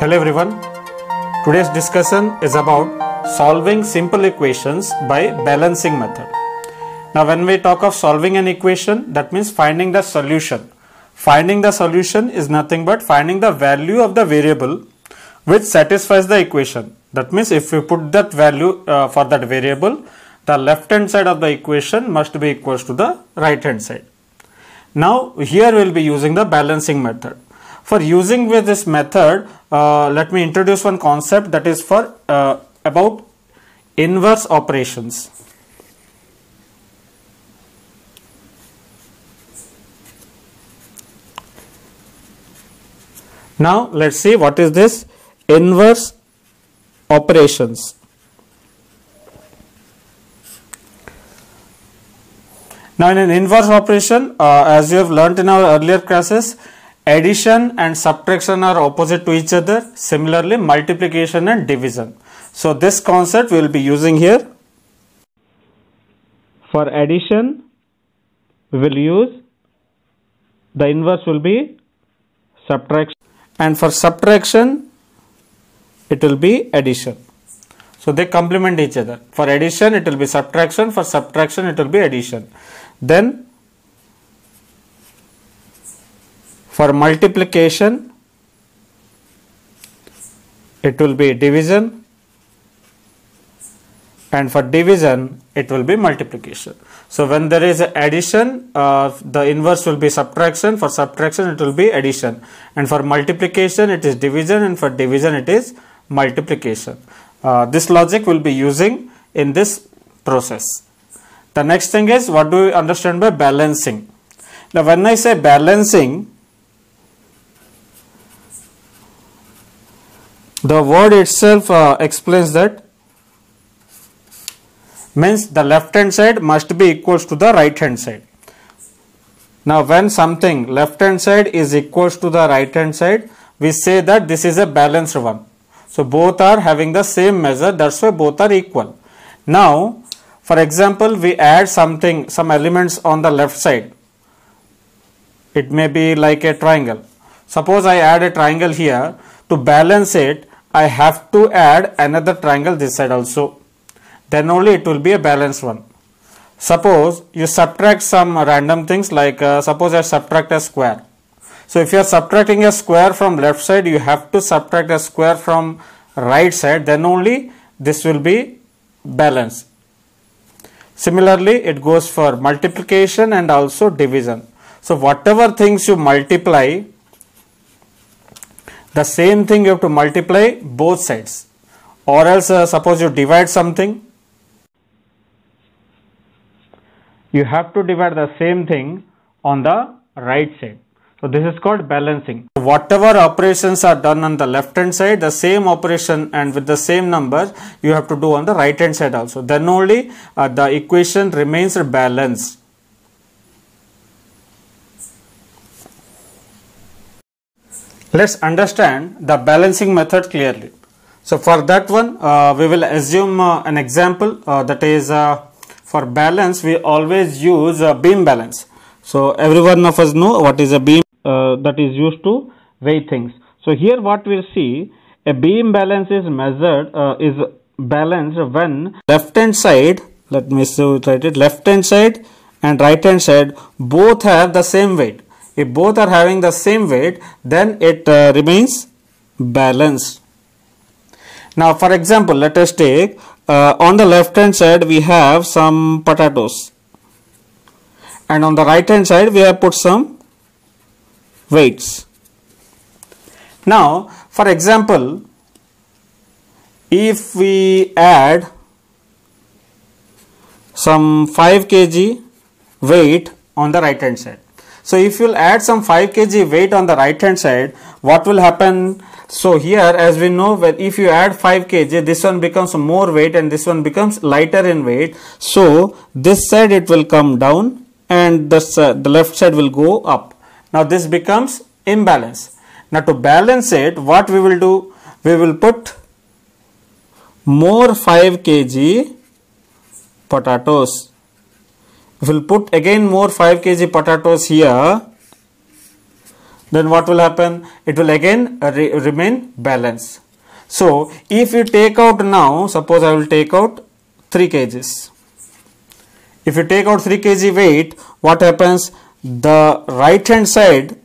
Hello everyone. Today's discussion is about solving simple equations by balancing method. Now when we talk of solving an equation that means finding the solution. Finding the solution is nothing but finding the value of the variable which satisfies the equation. That means if you put that value uh, for that variable the left hand side of the equation must be equal to the right hand side. Now here we will be using the balancing method. For using with this method, uh, let me introduce one concept that is for uh, about inverse operations. Now let's see what is this inverse operations. Now in an inverse operation, uh, as you have learnt in our earlier classes, addition and subtraction are opposite to each other similarly multiplication and division so this concept we will be using here for addition we will use the inverse will be subtraction and for subtraction it will be addition so they complement each other for addition it will be subtraction for subtraction it will be addition then For multiplication, it will be division and for division it will be multiplication. So when there is addition, uh, the inverse will be subtraction, for subtraction it will be addition and for multiplication it is division and for division it is multiplication. Uh, this logic will be using in this process. The next thing is what do we understand by balancing? Now when I say balancing, the word itself uh, explains that means the left hand side must be equals to the right hand side now when something left hand side is equals to the right hand side we say that this is a balanced one so both are having the same measure that's why both are equal now for example we add something some elements on the left side it may be like a triangle suppose i add a triangle here to balance it I have to add another triangle this side also. Then only it will be a balanced one. Suppose you subtract some random things like uh, suppose I subtract a square. So if you are subtracting a square from left side, you have to subtract a square from right side, then only this will be balanced. Similarly, it goes for multiplication and also division. So whatever things you multiply, the same thing you have to multiply both sides or else uh, suppose you divide something you have to divide the same thing on the right side so this is called balancing whatever operations are done on the left hand side the same operation and with the same number you have to do on the right hand side also then only uh, the equation remains balanced Let's understand the balancing method clearly. So for that one, uh, we will assume uh, an example uh, that is uh, for balance, we always use a beam balance. So every one of us know what is a beam uh, that is used to weigh things. So here what we'll see, a beam balance is measured, uh, is balanced when left hand side, let me write it, left hand side and right hand side both have the same weight. If both are having the same weight, then it uh, remains balanced. Now, for example, let us take uh, on the left hand side we have some potatoes and on the right hand side we have put some weights. Now, for example, if we add some 5 kg weight on the right hand side so if you'll add some 5 kg weight on the right hand side, what will happen? So here as we know, that if you add 5 kg, this one becomes more weight and this one becomes lighter in weight. So this side it will come down and this, uh, the left side will go up. Now this becomes imbalance. Now to balance it, what we will do? We will put more 5 kg potatoes we will put again more 5 kg potatoes here, then what will happen? It will again re remain balanced. So, if you take out now, suppose I will take out 3 kgs. If you take out 3 kg weight, what happens? The right hand side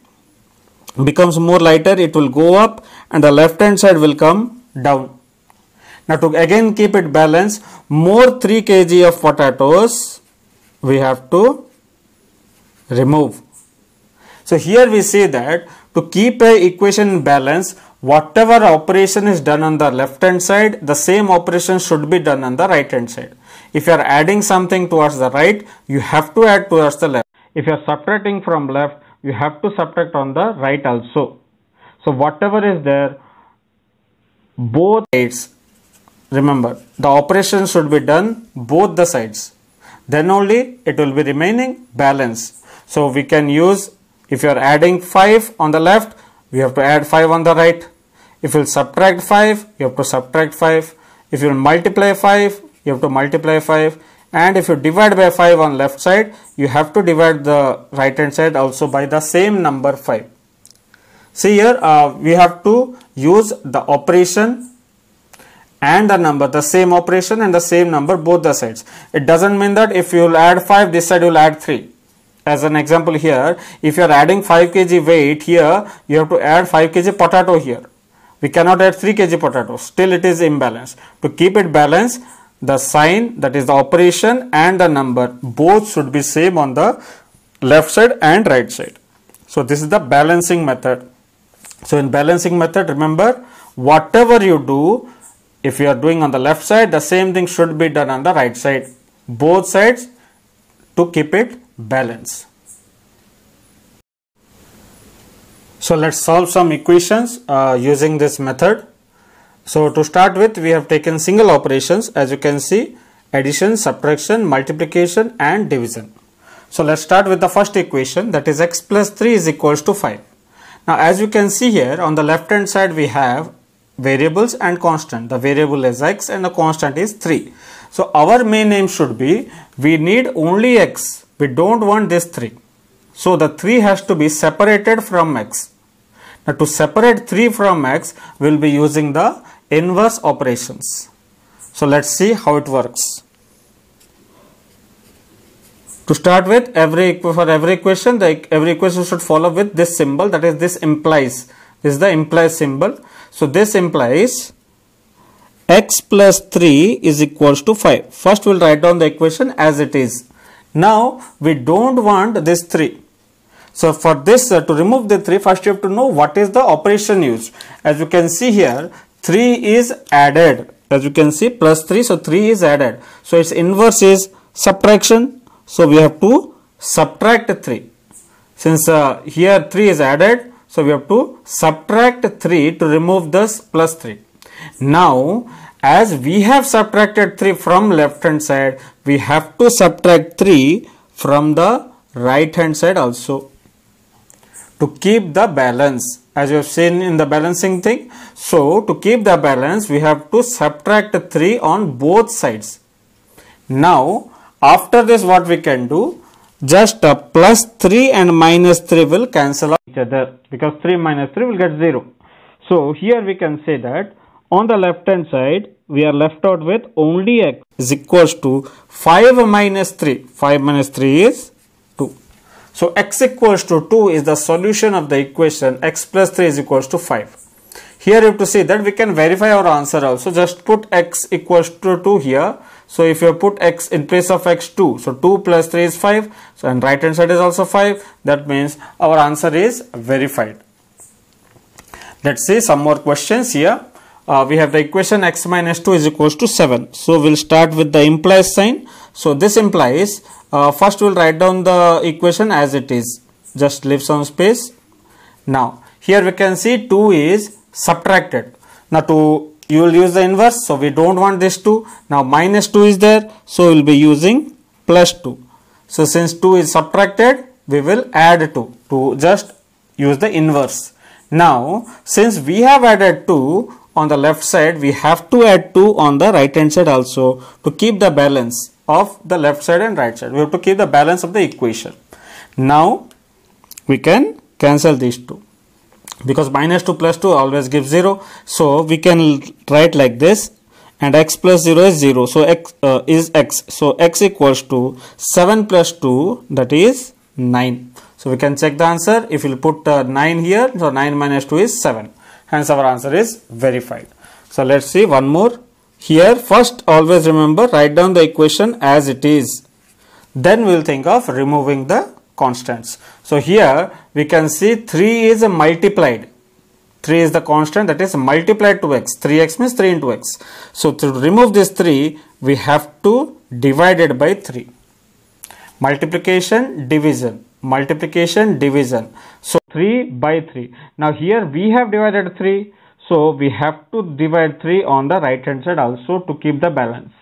becomes more lighter, it will go up and the left hand side will come down. Now to again keep it balanced, more 3 kg of potatoes we have to remove. So here we see that to keep a equation balance, whatever operation is done on the left hand side, the same operation should be done on the right hand side. If you are adding something towards the right, you have to add towards the left. If you are subtracting from left, you have to subtract on the right also. So whatever is there, both sides, remember the operation should be done both the sides then only it will be remaining balance. So we can use, if you are adding 5 on the left, we have to add 5 on the right. If you subtract 5, you have to subtract 5. If you multiply 5, you have to multiply 5. And if you divide by 5 on left side, you have to divide the right hand side also by the same number 5. See here, uh, we have to use the operation and the number the same operation and the same number both the sides it doesn't mean that if you'll add 5 this side you'll add 3 as an example here if you are adding 5 kg weight here you have to add 5 kg potato here we cannot add 3 kg potato still it is imbalanced to keep it balanced the sign that is the operation and the number both should be same on the left side and right side so this is the balancing method so in balancing method remember whatever you do if you are doing on the left side, the same thing should be done on the right side. Both sides to keep it balanced. So let's solve some equations uh, using this method. So to start with, we have taken single operations as you can see addition, subtraction, multiplication and division. So let's start with the first equation that is x plus 3 is equals to 5. Now as you can see here on the left hand side we have variables and constant. The variable is x and the constant is 3. So our main aim should be we need only x. We don't want this 3. So the 3 has to be separated from x. Now to separate 3 from x, we'll be using the inverse operations. So let's see how it works. To start with, every for every equation, the every equation should follow with this symbol that is this implies. This is the implies symbol. So this implies x plus 3 is equals to 5. First we'll write down the equation as it is. Now we don't want this 3. So for this uh, to remove the 3 first you have to know what is the operation used. As you can see here 3 is added as you can see plus 3 so 3 is added. So its inverse is subtraction so we have to subtract 3 since uh, here 3 is added so, we have to subtract 3 to remove this plus 3. Now, as we have subtracted 3 from left hand side, we have to subtract 3 from the right hand side also to keep the balance as you have seen in the balancing thing. So, to keep the balance, we have to subtract 3 on both sides. Now, after this what we can do? just a uh, plus 3 and minus 3 will cancel each other because 3 minus 3 will get 0. So here we can say that on the left hand side we are left out with only x is equals to 5 minus 3. 5 minus 3 is 2. So x equals to 2 is the solution of the equation x plus 3 is equals to 5. Here you have to say that we can verify our answer also just put x equals to 2 here so if you put x in place of x 2, so 2 plus 3 is 5, so and right hand side is also 5, that means our answer is verified. Let's see some more questions here. Uh, we have the equation x minus 2 is equals to 7. So we'll start with the implies sign. So this implies, uh, first we'll write down the equation as it is. Just leave some space. Now here we can see 2 is subtracted. Now to you will use the inverse. So, we don't want this 2. Now, minus 2 is there. So, we will be using plus 2. So, since 2 is subtracted, we will add 2 to just use the inverse. Now, since we have added 2 on the left side, we have to add 2 on the right hand side also to keep the balance of the left side and right side. We have to keep the balance of the equation. Now, we can cancel these two because minus 2 plus 2 always gives 0 so we can write like this and x plus 0 is 0 so x uh, is x so x equals to 7 plus 2 that is 9 so we can check the answer if you put uh, 9 here so 9 minus 2 is 7 hence our answer is verified so let's see one more here first always remember write down the equation as it is then we will think of removing the constants so here we can see 3 is multiplied. 3 is the constant that is multiplied to x. 3x means 3 into x. So to remove this 3, we have to divide it by 3. Multiplication, division. Multiplication, division. So 3 by 3. Now here we have divided 3. So we have to divide 3 on the right hand side also to keep the balance.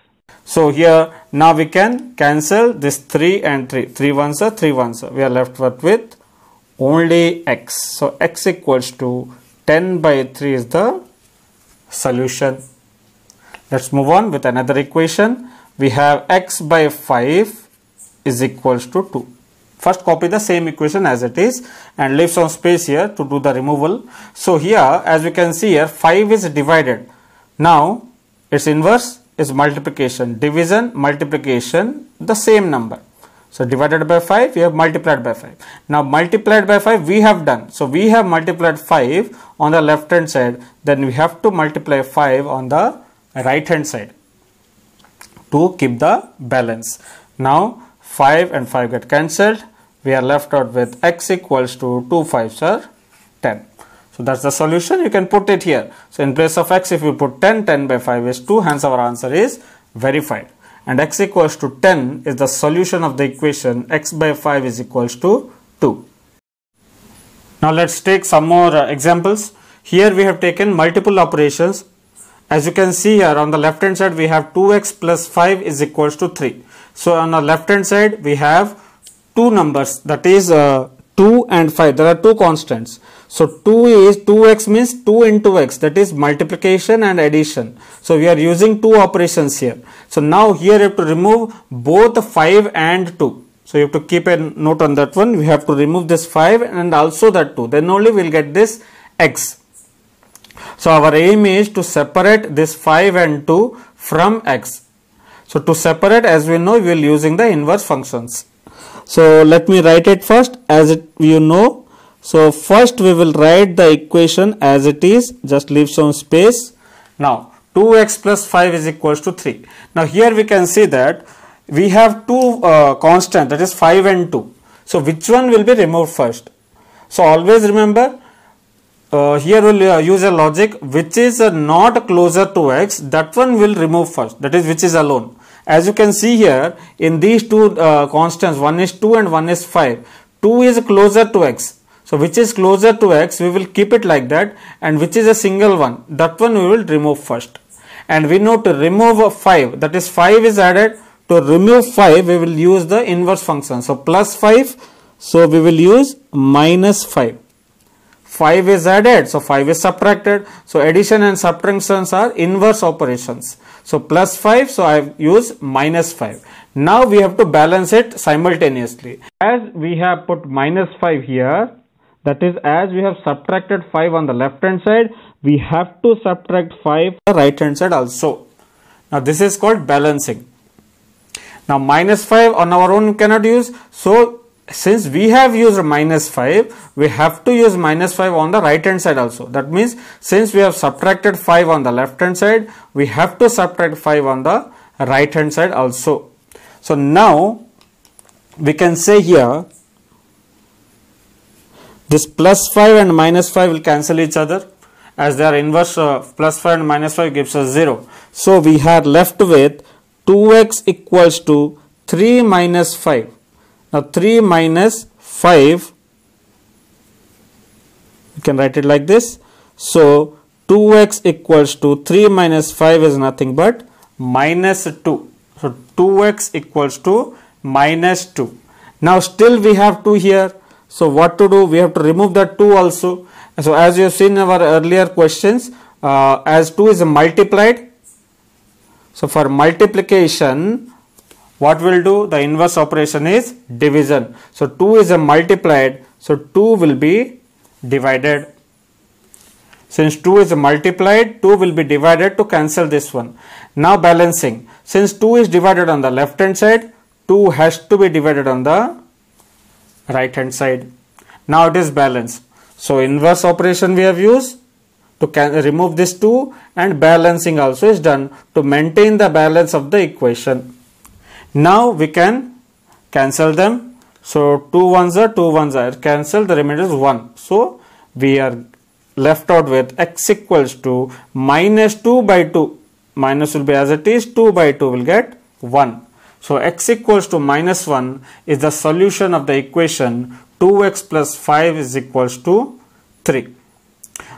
So here now we can cancel this 3 and 3. 3 ones are 3 ones. Are. We are left with only x. So x equals to 10 by 3 is the solution. Let's move on with another equation. We have x by 5 is equals to 2. First copy the same equation as it is and leave some space here to do the removal. So here as you can see here 5 is divided. Now its inverse is multiplication. Division, multiplication, the same number. So divided by 5, we have multiplied by 5. Now multiplied by 5, we have done. So we have multiplied 5 on the left hand side. Then we have to multiply 5 on the right hand side to keep the balance. Now 5 and 5 get cancelled. We are left out with x equals to 2 5s are 10. So that's the solution. You can put it here. So in place of x, if you put 10, 10 by 5 is 2. Hence our answer is verified. And x equals to 10 is the solution of the equation x by 5 is equals to 2. Now let's take some more uh, examples. Here we have taken multiple operations. As you can see here on the left hand side we have 2x plus 5 is equals to 3. So on the left hand side we have two numbers that is uh, 2 and 5 there are two constants so 2 is 2x means 2 into x that is multiplication and addition so we are using two operations here so now here you have to remove both 5 and 2 so you have to keep a note on that one we have to remove this 5 and also that 2 then only we will get this x so our aim is to separate this 5 and 2 from x so to separate as we know we will using the inverse functions so let me write it first as it you know. So first we will write the equation as it is. Just leave some space. Now 2x plus 5 is equals to 3. Now here we can see that we have two uh, constant that is 5 and 2. So which one will be removed first? So always remember uh, here we'll uh, use a logic which is uh, not closer to x that one will remove first that is which is alone as you can see here, in these two uh, constants, one is 2 and one is 5, 2 is closer to x. So, which is closer to x, we will keep it like that and which is a single one, that one we will remove first. And we know to remove 5, that is 5 is added, to remove 5 we will use the inverse function. So, plus 5, so we will use minus 5. 5 is added, so 5 is subtracted. So addition and subtractions are inverse operations. So plus 5, so I have used minus 5. Now we have to balance it simultaneously. As we have put minus 5 here, that is as we have subtracted 5 on the left hand side, we have to subtract 5 on the right hand side also. Now this is called balancing. Now minus 5 on our own cannot use, so since we have used minus 5, we have to use minus 5 on the right hand side also. That means since we have subtracted 5 on the left hand side, we have to subtract 5 on the right hand side also. So now we can say here this plus 5 and minus 5 will cancel each other as their inverse uh, plus 5 and minus 5 gives us 0. So we are left with 2x equals to 3 minus 5 now 3 minus 5, you can write it like this. So 2x equals to 3 minus 5 is nothing but minus 2. So 2x equals to minus 2. Now still we have 2 here. So what to do? We have to remove that 2 also. So as you have seen in our earlier questions, uh, as 2 is multiplied, so for multiplication, what will do? The inverse operation is division. So 2 is a multiplied, so 2 will be divided. Since 2 is multiplied, 2 will be divided to cancel this one. Now balancing. Since 2 is divided on the left hand side, 2 has to be divided on the right hand side. Now it is balanced. So inverse operation we have used to remove this 2 and balancing also is done to maintain the balance of the equation. Now we can cancel them. So 2 ones are 2 ones are cancel the remainder is 1. So we are left out with x equals to minus 2 by 2. Minus will be as it is 2 by 2 will get 1. So x equals to minus 1 is the solution of the equation 2x plus 5 is equals to 3.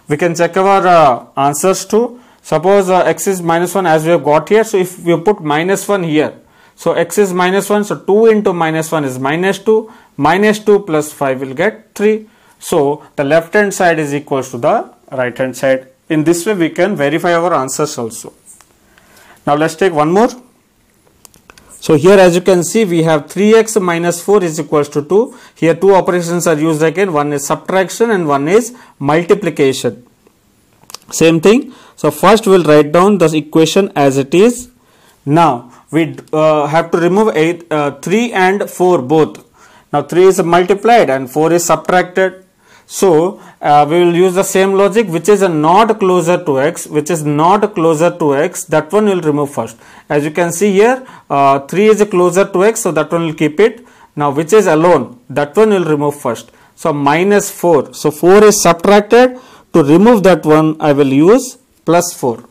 We can check our uh, answers too. Suppose uh, x is minus 1 as we have got here. So if we put minus 1 here, so x is minus 1. So 2 into minus 1 is minus 2. Minus 2 plus 5 will get 3. So the left hand side is equal to the right hand side. In this way we can verify our answers also. Now let's take one more. So here as you can see we have 3x minus 4 is equals to 2. Here two operations are used again. One is subtraction and one is multiplication. Same thing. So first we will write down the equation as it is. Now we uh, have to remove eight, uh, 3 and 4 both. Now 3 is multiplied and 4 is subtracted. So uh, we will use the same logic which is not closer to x which is not closer to x that one will remove first. As you can see here uh, 3 is closer to x so that one will keep it. Now which is alone that one will remove first. So minus 4. So 4 is subtracted to remove that one I will use plus 4.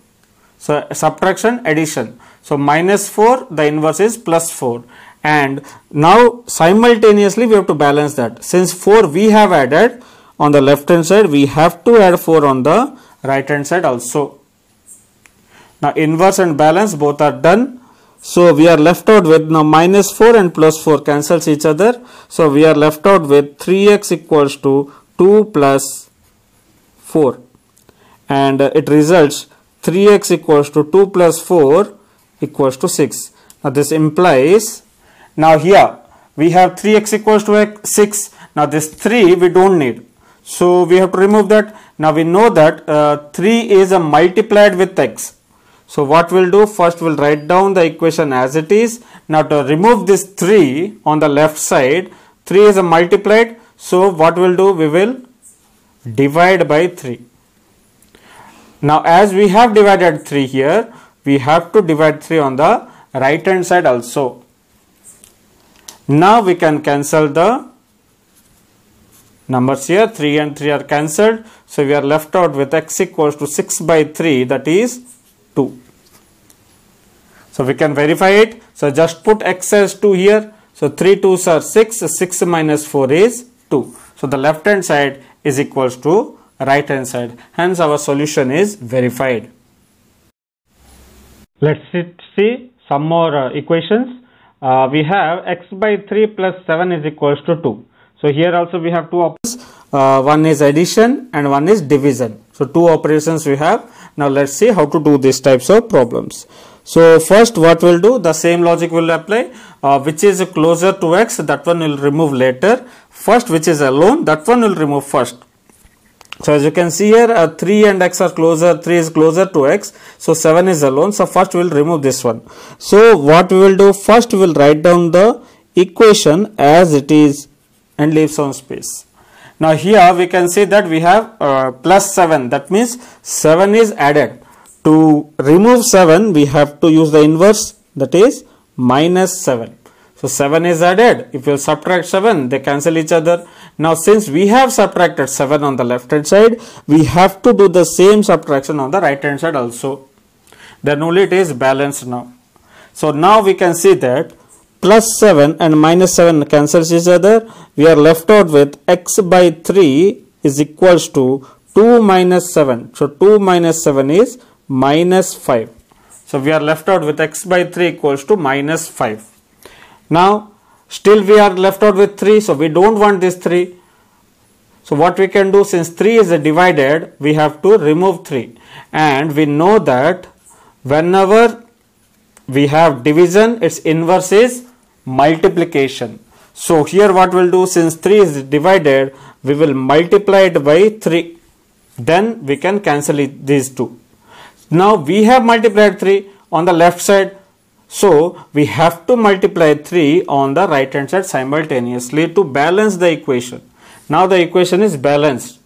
So subtraction addition. So minus 4, the inverse is plus 4. And now simultaneously we have to balance that. Since 4 we have added on the left hand side, we have to add 4 on the right hand side also. Now inverse and balance both are done. So we are left out with now minus 4 and plus 4 cancels each other. So we are left out with 3x equals to 2 plus 4 and it results 3x equals to 2 plus 4 equals to 6. Now this implies, now here we have 3x equals to 6. Now this 3 we don't need. So we have to remove that. Now we know that uh, 3 is a multiplied with x. So what we'll do first we'll write down the equation as it is. Now to remove this 3 on the left side 3 is a multiplied. So what we'll do we will divide by 3. Now as we have divided 3 here we have to divide 3 on the right hand side also. Now we can cancel the numbers here 3 and 3 are cancelled. So we are left out with x equals to 6 by 3 that is 2. So we can verify it. So just put x as 2 here. So 3 2s are 6, 6 minus 4 is 2. So the left hand side is equals to right hand side. Hence our solution is verified. Let's see some more uh, equations. Uh, we have x by 3 plus 7 is equals to 2. So here also we have two options. Uh, one is addition and one is division. So two operations we have. Now let's see how to do these types of problems. So first what we'll do, the same logic will apply, uh, which is closer to x, that one will remove later. First which is alone, that one will remove first. So as you can see here, uh, 3 and x are closer, 3 is closer to x. So 7 is alone. So first we will remove this one. So what we will do, first we will write down the equation as it is and leave some space. Now here we can see that we have uh, plus 7 that means 7 is added. To remove 7 we have to use the inverse that is minus 7. So 7 is added if you subtract 7 they cancel each other. Now since we have subtracted 7 on the left hand side, we have to do the same subtraction on the right hand side also. Then only it is balanced now. So now we can see that plus 7 and minus 7 cancels each other. We are left out with x by 3 is equals to 2 minus 7. So 2 minus 7 is minus 5. So we are left out with x by 3 equals to minus 5. Now Still we are left out with 3, so we don't want this 3. So what we can do since 3 is divided, we have to remove 3. And we know that whenever we have division, its inverse is multiplication. So here what we'll do since 3 is divided, we will multiply it by 3. Then we can cancel it, these two. Now we have multiplied 3 on the left side. So we have to multiply 3 on the right hand side simultaneously to balance the equation. Now the equation is balanced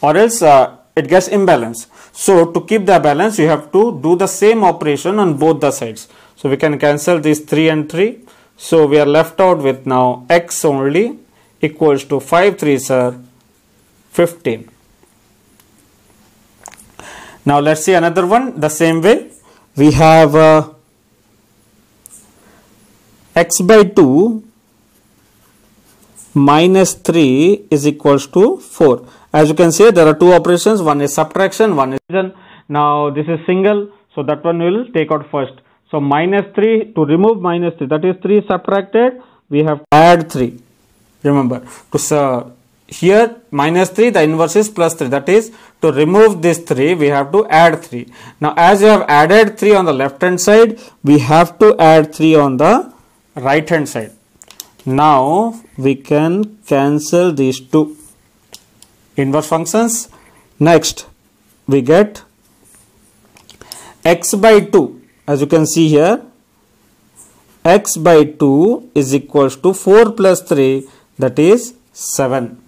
or else uh, it gets imbalanced. So to keep the balance you have to do the same operation on both the sides. So we can cancel these 3 and 3. So we are left out with now x only equals to 5 3s sir, 15. Now let's see another one the same way. We have uh, x by 2 minus 3 is equals to 4 as you can see there are two operations one is subtraction one is division now this is single so that one will take out first so minus 3 to remove minus 3 that is 3 subtracted we have add 3 remember to so here minus 3 the inverse is plus 3 that is to remove this 3 we have to add 3 now as you have added 3 on the left hand side we have to add 3 on the right hand side. Now we can cancel these two inverse functions. Next we get x by 2 as you can see here x by 2 is equals to 4 plus 3 that is 7.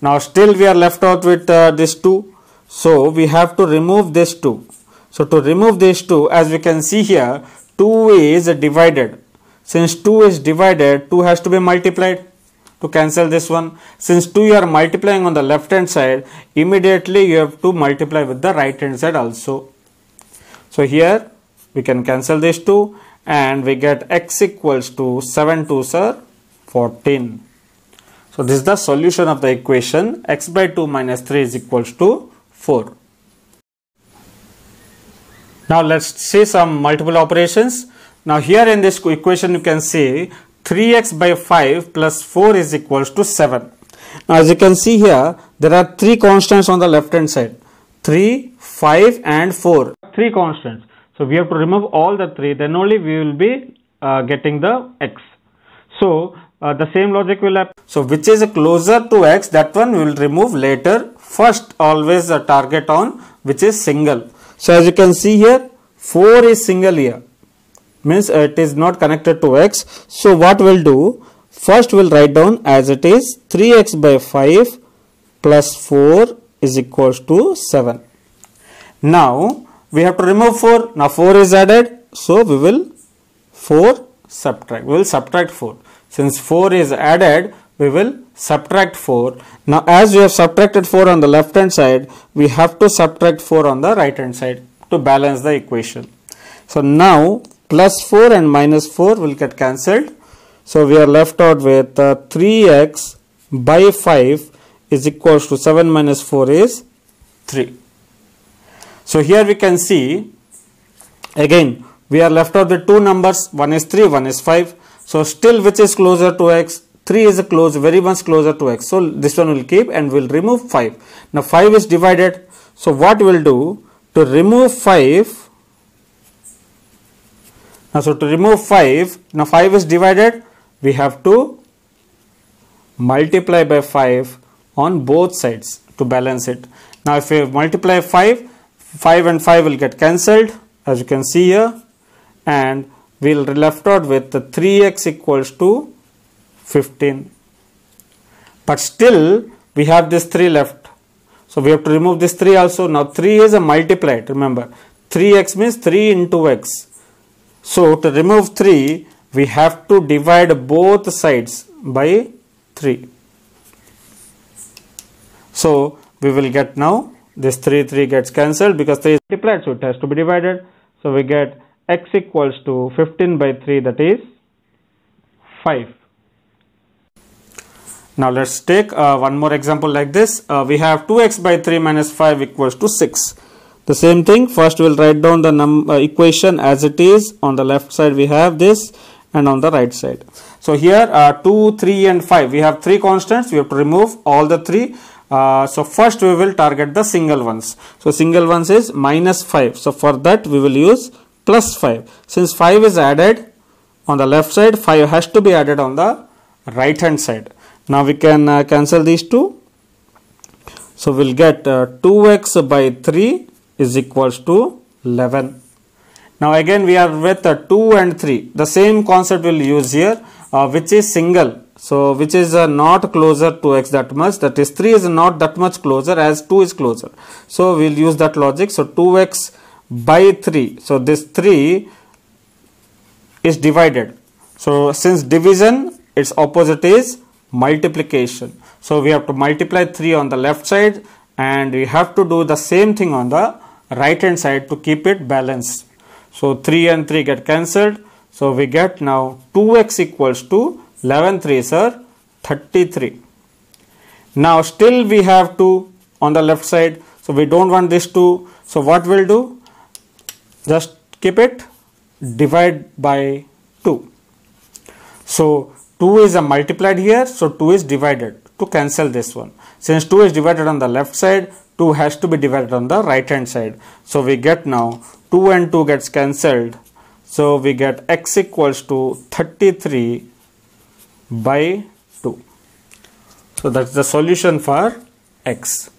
Now still we are left out with uh, this 2. So we have to remove this 2. So to remove this 2 as we can see here 2 is divided since 2 is divided, 2 has to be multiplied to cancel this one. Since 2 you are multiplying on the left hand side, immediately you have to multiply with the right hand side also. So here we can cancel these 2 and we get x equals to 7 two sir 14. So this is the solution of the equation x by 2 minus 3 is equals to 4. Now let's see some multiple operations. Now here in this equation you can see 3x by 5 plus 4 is equals to 7. Now as you can see here there are three constants on the left hand side 3, 5 and 4. Three constants. So we have to remove all the three then only we will be uh, getting the x. So uh, the same logic will happen. So which is closer to x that one we will remove later. First always the target on which is single. So as you can see here 4 is single here means uh, it is not connected to x. So what we'll do? First we'll write down as it is 3x by 5 plus 4 is equals to 7. Now we have to remove 4. Now 4 is added. So we will 4 subtract. We will subtract 4. Since 4 is added, we will subtract 4. Now as we have subtracted 4 on the left hand side, we have to subtract 4 on the right hand side to balance the equation. So now plus 4 and minus 4 will get cancelled. So we are left out with uh, 3x by 5 is equals to 7 minus 4 is 3. So here we can see again we are left out with two numbers one is 3 one is 5. So still which is closer to x 3 is close very much closer to x. So this one will keep and we will remove 5. Now 5 is divided. So what we will do to remove 5 now, so to remove 5, now 5 is divided, we have to multiply by 5 on both sides to balance it. Now, if we multiply 5, 5 and 5 will get cancelled as you can see here and we will be left out with 3x equals to 15. But still we have this 3 left. So, we have to remove this 3 also. Now, 3 is a multiplied remember 3x means 3 into x so, to remove 3, we have to divide both sides by 3. So, we will get now this 3 3 gets cancelled because 3 is multiplied so it has to be divided. So, we get x equals to 15 by 3 that is 5. Now, let's take uh, one more example like this. Uh, we have 2x by 3 minus 5 equals to 6. The same thing first we will write down the num uh, equation as it is on the left side we have this and on the right side. So here uh, 2, 3 and 5 we have 3 constants we have to remove all the 3. Uh, so first we will target the single ones. So single ones is minus 5. So for that we will use plus 5. Since 5 is added on the left side 5 has to be added on the right hand side. Now we can uh, cancel these two. So we'll get 2x uh, by 3 is equals to 11. Now again we are with uh, 2 and 3. The same concept we'll use here uh, which is single. So which is uh, not closer to x that much that is 3 is not that much closer as 2 is closer. So we'll use that logic. So 2x by 3. So this 3 is divided. So since division its opposite is multiplication. So we have to multiply 3 on the left side and we have to do the same thing on the right hand side to keep it balanced. So 3 and 3 get cancelled. So we get now 2x equals to 11 3s 33. Now still we have 2 on the left side. So we don't want this 2. So what we'll do? Just keep it divide by 2. So 2 is a multiplied here. So 2 is divided to cancel this one. Since 2 is divided on the left side, 2 has to be divided on the right hand side. So we get now 2 and 2 gets cancelled. So we get x equals to 33 by 2. So that's the solution for x.